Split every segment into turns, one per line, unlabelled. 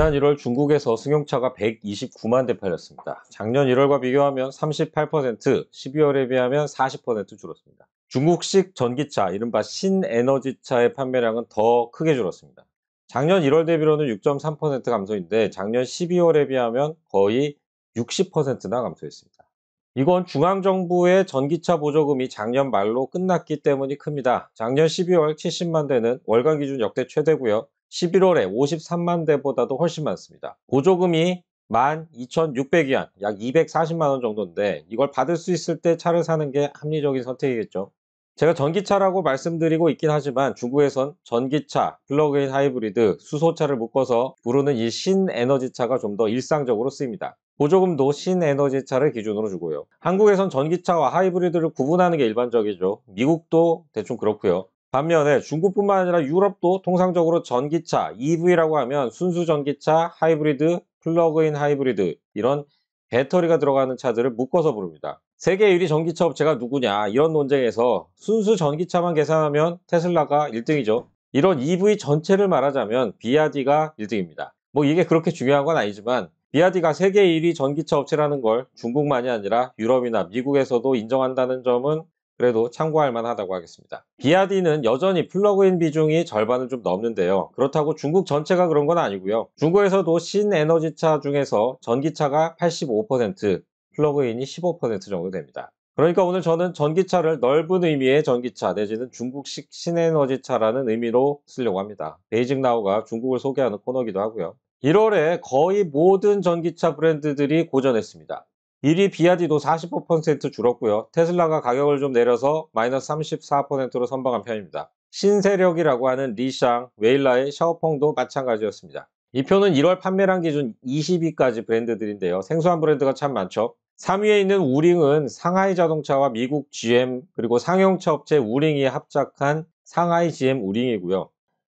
지난 1월 중국에서 승용차가 129만 대 팔렸습니다. 작년 1월과 비교하면 38%, 12월에 비하면 40% 줄었습니다. 중국식 전기차, 이른바 신에너지차의 판매량은 더 크게 줄었습니다. 작년 1월 대비로는 6.3% 감소인데 작년 12월에 비하면 거의 60%나 감소했습니다. 이건 중앙정부의 전기차 보조금이 작년 말로 끝났기 때문이 큽니다. 작년 12월 70만 대는 월간 기준 역대 최대고요. 11월에 53만 대보다도 훨씬 많습니다. 보조금이 12,600위안, 약 240만 원 정도인데 이걸 받을 수 있을 때 차를 사는 게 합리적인 선택이겠죠. 제가 전기차라고 말씀드리고 있긴 하지만 중국에선 전기차, 플러그인 하이브리드, 수소차를 묶어서 부르는 이 신에너지차가 좀 더 일상적으로 쓰입니다. 보조금도 신에너지차를 기준으로 주고요. 한국에선 전기차와 하이브리드를 구분하는 게 일반적이죠. 미국도 대충 그렇고요. 반면에 중국뿐만 아니라 유럽도 통상적으로 전기차, EV라고 하면 순수 전기차, 하이브리드, 플러그인 하이브리드 이런 배터리가 들어가는 차들을 묶어서 부릅니다. 세계 1위 전기차 업체가 누구냐 이런 논쟁에서 순수 전기차만 계산하면 테슬라가 1등이죠. 이런 EV 전체를 말하자면 비아디가 1등입니다. 뭐 이게 그렇게 중요한 건 아니지만 비아디가 세계 1위 전기차 업체라는 걸 중국만이 아니라 유럽이나 미국에서도 인정한다는 점은 그래도 참고할 만하다고 하겠습니다. BRD는 여전히 플러그인 비중이 절반을 좀 넘는데요. 그렇다고 중국 전체가 그런 건 아니고요. 중국에서도 신에너지차 중에서 전기차가 85%, 플러그인이 15% 정도 됩니다. 그러니까 오늘 저는 전기차를 넓은 의미의 전기차 내지는 중국식 신에너지차라는 의미로 쓰려고 합니다. 베이징 나우가 중국을 소개하는 코너기도 하고요. 1월에 거의 모든 전기차 브랜드들이 고전했습니다. 1위 비아디도 45% 줄었고요. 테슬라가 가격을 좀 내려서 마이너스 34%로 선방한 편입니다. 신세력이라고 하는 리샹, 웨일라의 샤오펑도 마찬가지였습니다. 이 표는 1월 판매량 기준 20위까지 브랜드들인데요. 생소한 브랜드가 참 많죠. 3위에 있는 우링은 상하이 자동차와 미국 GM 그리고 상용차 업체 우링이 합작한 상하이 GM 우링이고요.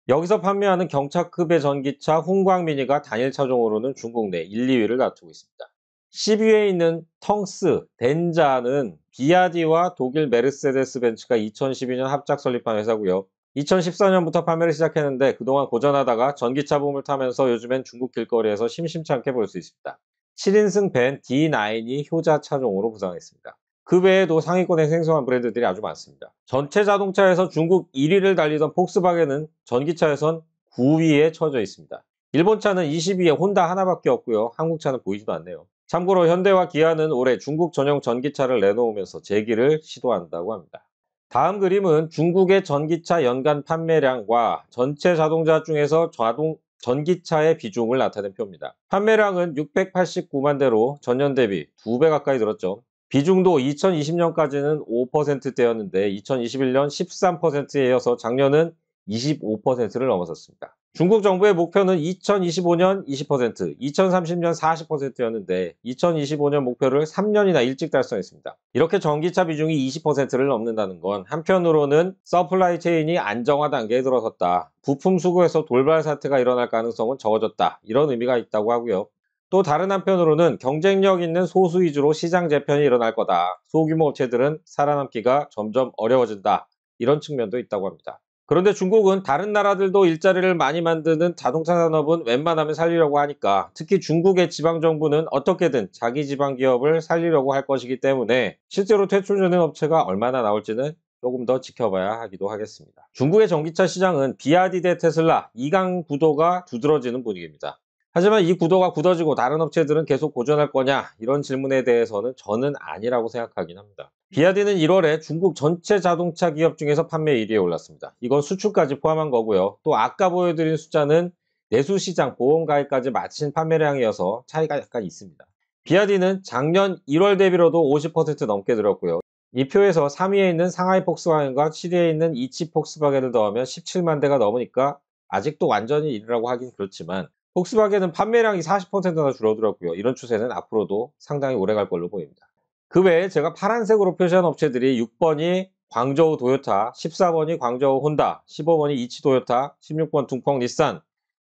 여기서 판매하는 경차급의 전기차 훈광 미니가 단일 차종으로는 중국 내 1, 2위를 다투고 있습니다. 10위에 있는 텅스, 덴자는 비아디와 독일 메르세데스 벤츠가 2012년 합작 설립한 회사고요. 2014년부터 판매를 시작했는데 그동안 고전하다가 전기차 붐을 타면서 요즘엔 중국 길거리에서 심심찮게 볼 수 있습니다. 7인승 벤 D9이 효자 차종으로 부상했습니다. 그 외에도 상위권에 생소한 브랜드들이 아주 많습니다. 전체 자동차에서 중국 1위를 달리던 폭스바겐은 전기차에선 9위에 처져 있습니다. 일본차는 20위에 혼다 하나밖에 없고요. 한국차는 보이지도 않네요. 참고로 현대와 기아는 올해 중국 전용 전기차를 내놓으면서 재기를 시도한다고 합니다. 다음 그림은 중국의 전기차 연간 판매량과 전체 자동차 중에서 자동, 전기차의 비중을 나타낸 표입니다. 판매량은 689만 대로 전년 대비 2배 가까이 늘었죠. 비중도 2020년까지는 5%대였는데 2021년 13%에 이어서 작년은 25%를 넘어섰습니다. 중국 정부의 목표는 2025년 20%, 2030년 40%였는데 2025년 목표를 3년이나 일찍 달성했습니다. 이렇게 전기차 비중이 20%를 넘는다는 건 한편으로는 서플라이 체인이 안정화 단계에 들어섰다. 부품 수급에서 돌발 사태가 일어날 가능성은 적어졌다. 이런 의미가 있다고 하고요. 또 다른 한편으로는 경쟁력 있는 소수 위주로 시장 재편이 일어날 거다. 소규모 업체들은 살아남기가 점점 어려워진다. 이런 측면도 있다고 합니다. 그런데 중국은 다른 나라들도 일자리를 많이 만드는 자동차 산업은 웬만하면 살리려고 하니까 특히 중국의 지방정부는 어떻게든 자기 지방 기업을 살리려고 할 것이기 때문에 실제로 퇴출되는 업체가 얼마나 나올지는 조금 더 지켜봐야 하기도 하겠습니다. 중국의 전기차 시장은 비아디 대 테슬라 이강 구도가 두드러지는 분위기입니다. 하지만 이 구도가 굳어지고 다른 업체들은 계속 고전할 거냐 이런 질문에 대해서는 저는 아니라고 생각하긴 합니다. 비아디는 1월에 중국 전체 자동차 기업 중에서 판매 1위에 올랐습니다. 이건 수출까지 포함한 거고요. 또 아까 보여드린 숫자는 내수시장 보험가입까지 마친 판매량이어서 차이가 약간 있습니다. 비아디는 작년 1월 대비로도 50% 넘게 늘었고요. 이 표에서 3위에 있는 상하이 폭스바겐과 7위에 있는 이치 폭스바겐을 더하면 17만 대가 넘으니까 아직도 완전히 1위라고 하긴 그렇지만 폭스바겐은 판매량이 40%나 줄어들었고요. 이런 추세는 앞으로도 상당히 오래 갈 걸로 보입니다. 그 외에 제가 파란색으로 표시한 업체들이 6번이 광저우 도요타, 14번이 광저우 혼다, 15번이 이치 도요타, 16번 둥펑 닛산,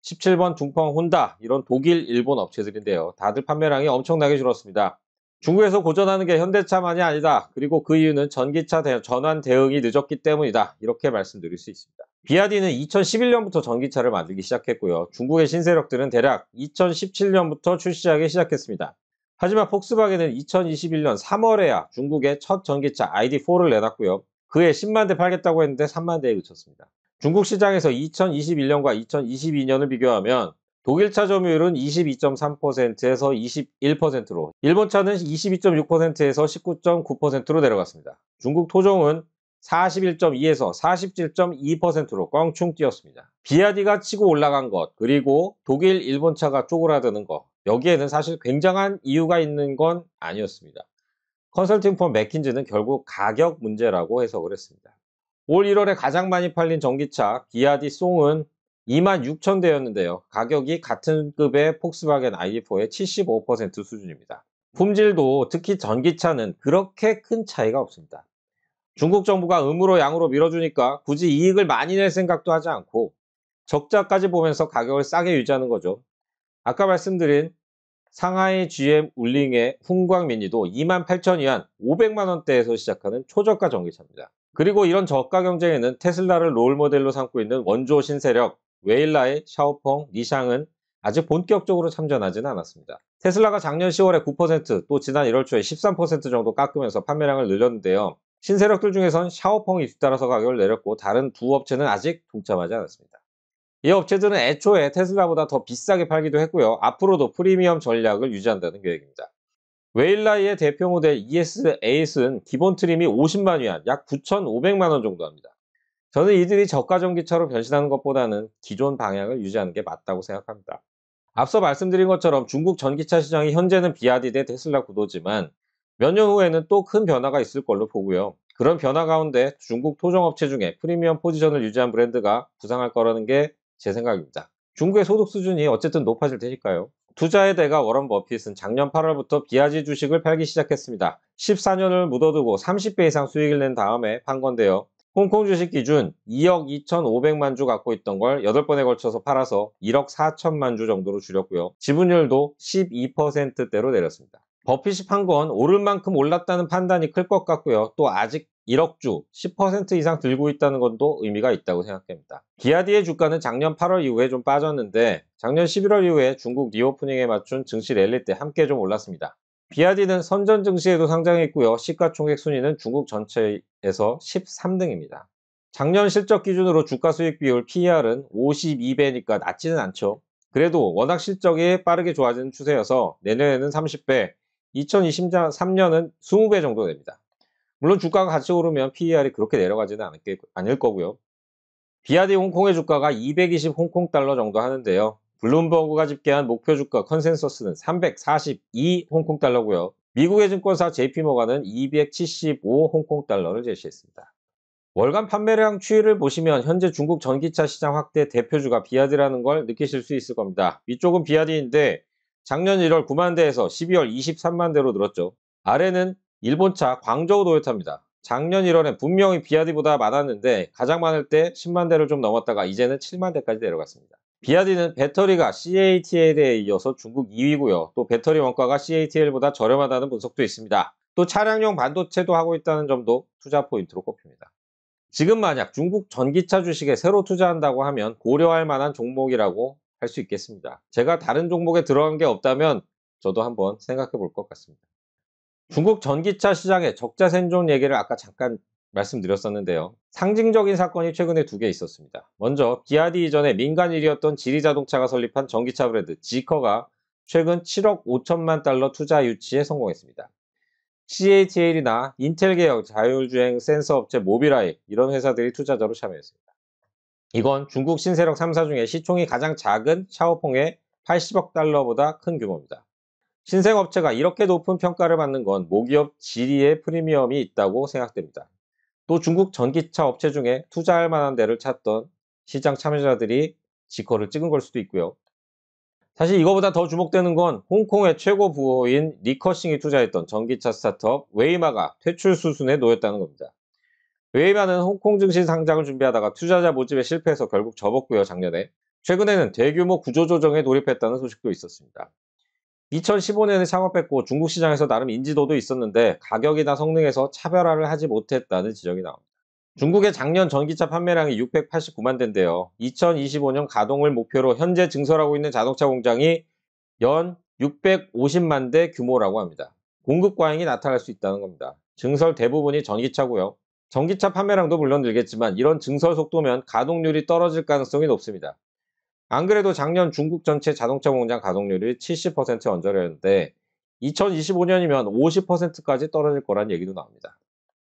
17번 둥펑 혼다 이런 독일, 일본 업체들인데요. 다들 판매량이 엄청나게 줄었습니다. 중국에서 고전하는 게 현대차만이 아니다. 그리고 그 이유는 전기차 전환 대응이 늦었기 때문이다. 이렇게 말씀드릴 수 있습니다. 비아디는 2011년부터 전기차를 만들기 시작했고요. 중국의 신세력들은 대략 2017년부터 출시하기 시작했습니다. 하지만 폭스바겐은 2021년 3월에야 중국의 첫 전기차 ID4를 내놨고요. 그해 10만 대 팔겠다고 했는데 3만 대에 그쳤습니다. 중국 시장에서 2021년과 2022년을 비교하면 독일차 점유율은 22.3%에서 21%로 일본차는 22.6%에서 19.9%로 내려갔습니다. 중국 토종은 41.2에서 47.2%로 껑충 뛰었습니다. 비아디가 치고 올라간 것 그리고 독일 일본차가 쪼그라드는 것 여기에는 사실 굉장한 이유가 있는 건 아니었습니다. 컨설팅 펌 맥킨즈는 결국 가격 문제라고 해석을 했습니다. 올 1월에 가장 많이 팔린 전기차 비아디 송은 26,000대였는데요. 가격이 같은 급의 폭스바겐 ID4의 75% 수준입니다. 품질도 특히 전기차는 그렇게 큰 차이가 없습니다. 중국 정부가 음으로 양으로 밀어주니까 굳이 이익을 많이 낼 생각도 하지 않고 적자까지 보면서 가격을 싸게 유지하는 거죠. 아까 말씀드린 상하이 GM 울링의 훈광 미니도 28,000위안 500만원대에서 시작하는 초저가 전기차입니다. 그리고 이런 저가 경쟁에는 테슬라를 롤모델로 삼고 있는 원조 신세력 웨일라의 샤오펑, 리샹은 아직 본격적으로 참전하지는 않았습니다. 테슬라가 작년 10월에 9%, 또 지난 1월 초에 13% 정도 깎으면서 판매량을 늘렸는데요. 신세력들 중에선 샤오펑이 뒤따라서 가격을 내렸고 다른 두 업체는 아직 동참하지 않았습니다. 이 업체들은 애초에 테슬라보다 더 비싸게 팔기도 했고요. 앞으로도 프리미엄 전략을 유지한다는 계획입니다. 웨일라이의 대표 모델 ES8은 기본 트림이 50만 위안, 약 9,500만 원 정도 합니다. 저는 이들이 저가 전기차로 변신하는 것보다는 기존 방향을 유지하는 게 맞다고 생각합니다. 앞서 말씀드린 것처럼 중국 전기차 시장이 현재는 비아디 대 테슬라 구도지만 몇 년 후에는 또 큰 변화가 있을 걸로 보고요. 그런 변화 가운데 중국 토종업체 중에 프리미엄 포지션을 유지한 브랜드가 부상할 거라는 게 제 생각입니다. 중국의 소득 수준이 어쨌든 높아질 테니까요. 투자의 대가 워런 버핏은 작년 8월부터 비아지 주식을 팔기 시작했습니다. 14년을 묻어두고 30배 이상 수익을 낸 다음에 판 건데요. 홍콩 주식 기준 2억 2,500만 주 갖고 있던 걸 8번에 걸쳐서 팔아서 1억 4천만 주 정도로 줄였고요. 지분율도 12%대로 내렸습니다. 버핏이 판 건 오를 만큼 올랐다는 판단이 클 것 같고요. 또 아직 1억 주 10% 이상 들고 있다는 것도 의미가 있다고 생각됩니다 기아디의 주가는 작년 8월 이후에 좀 빠졌는데 작년 11월 이후에 중국 리오프닝에 맞춘 증시 랠리 때 함께 좀 올랐습니다. 비아디는 선전 증시에도 상장했고요. 시가총액 순위는 중국 전체에서 13등입니다. 작년 실적 기준으로 주가 수익 비율 PER은 52배니까 낮지는 않죠. 그래도 워낙 실적이 빠르게 좋아지는 추세여서 내년에는 30배, 2023년은 20배 정도 됩니다. 물론 주가가 같이 오르면 PER이 그렇게 내려가지는 않을, 게, 아닐 거고요. 비아디 홍콩의 주가가 220 홍콩 달러 정도 하는데요. 블룸버그가 집계한 목표 주가 컨센서스는 342 홍콩 달러고요. 미국의 증권사 JP 모가는275 홍콩 달러를 제시했습니다. 월간 판매량 추이를 보시면 현재 중국 전기차 시장 확대 대표주가 비아디라는 걸 느끼실 수 있을 겁니다. 위쪽은 비아디인데 작년 1월 9만 대에서 12월 23만 대로 늘었죠. 아래는 일본차 광저우 도요타입니다. 작년 1월엔 분명히 비아디보다 많았는데 가장 많을 때 10만 대를 좀 넘었다가 이제는 7만 대까지 내려갔습니다. 비아디는 배터리가 CATL에 이어서 중국 2위고요. 또 배터리 원가가 CATL보다 저렴하다는 분석도 있습니다. 또 차량용 반도체도 하고 있다는 점도 투자 포인트로 꼽힙니다. 지금 만약 중국 전기차 주식에 새로 투자한다고 하면 고려할 만한 종목이라고 할 수 있겠습니다. 제가 다른 종목에 들어간 게 없다면 저도 한번 생각해 볼 것 같습니다. 중국 전기차 시장의 적자 생존 얘기를 아까 잠깐 말씀드렸었는데요. 상징적인 사건이 최근에 두 개 있었습니다. 먼저 기아디 이전에 민간일이었던 지리자동차가 설립한 전기차 브랜드 지커가 최근 7억 5천만 달러 투자 유치에 성공했습니다. CATL이나 인텔 계열 자율주행 센서 업체 모빌아이 이런 회사들이 투자자로 참여했습니다. 이건 중국 신세력 3사 중에 시총이 가장 작은 샤오펑의 80억 달러보다 큰 규모입니다. 신생 업체가 이렇게 높은 평가를 받는 건 모기업 지리의 프리미엄이 있다고 생각됩니다. 또 중국 전기차 업체 중에 투자할 만한 데를 찾던 시장 참여자들이 지커를 찍은 걸 수도 있고요. 사실 이거보다 더 주목되는 건 홍콩의 최고 부호인 리커싱이 투자했던 전기차 스타트업 웨이마가 퇴출 수순에 놓였다는 겁니다. 웨이마는 홍콩 증시 상장을 준비하다가 투자자 모집에 실패해서 결국 접었고요, 작년에. 최근에는 대규모 구조조정에 돌입했다는 소식도 있었습니다. 2015년에 창업했고 중국 시장에서 나름 인지도도 있었는데 가격이나 성능에서 차별화를 하지 못했다는 지적이 나옵니다. 중국의 작년 전기차 판매량이 689만 대인데요. 2025년 가동을 목표로 현재 증설하고 있는 자동차 공장이 연 650만 대 규모라고 합니다. 공급 과잉이 나타날 수 있다는 겁니다. 증설 대부분이 전기차고요. 전기차 판매량도 물론 늘겠지만 이런 증설 속도면 가동률이 떨어질 가능성이 높습니다. 안 그래도 작년 중국 전체 자동차 공장 가동률이 70% 언저리였는데 2025년이면 50%까지 떨어질 거란 얘기도 나옵니다.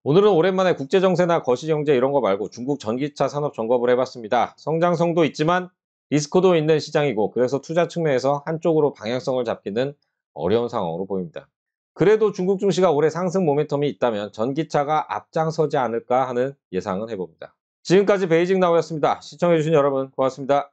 오늘은 오랜만에 국제정세나 거시경제 이런 거 말고 중국 전기차 산업 점검을 해봤습니다. 성장성도 있지만 리스크도 있는 시장이고 그래서 투자 측면에서 한쪽으로 방향성을 잡기는 어려운 상황으로 보입니다. 그래도 중국 증시가 올해 상승 모멘텀이 있다면 전기차가 앞장서지 않을까 하는 예상은 해봅니다. 지금까지 베이징 나오였습니다 시청해주신 여러분 고맙습니다.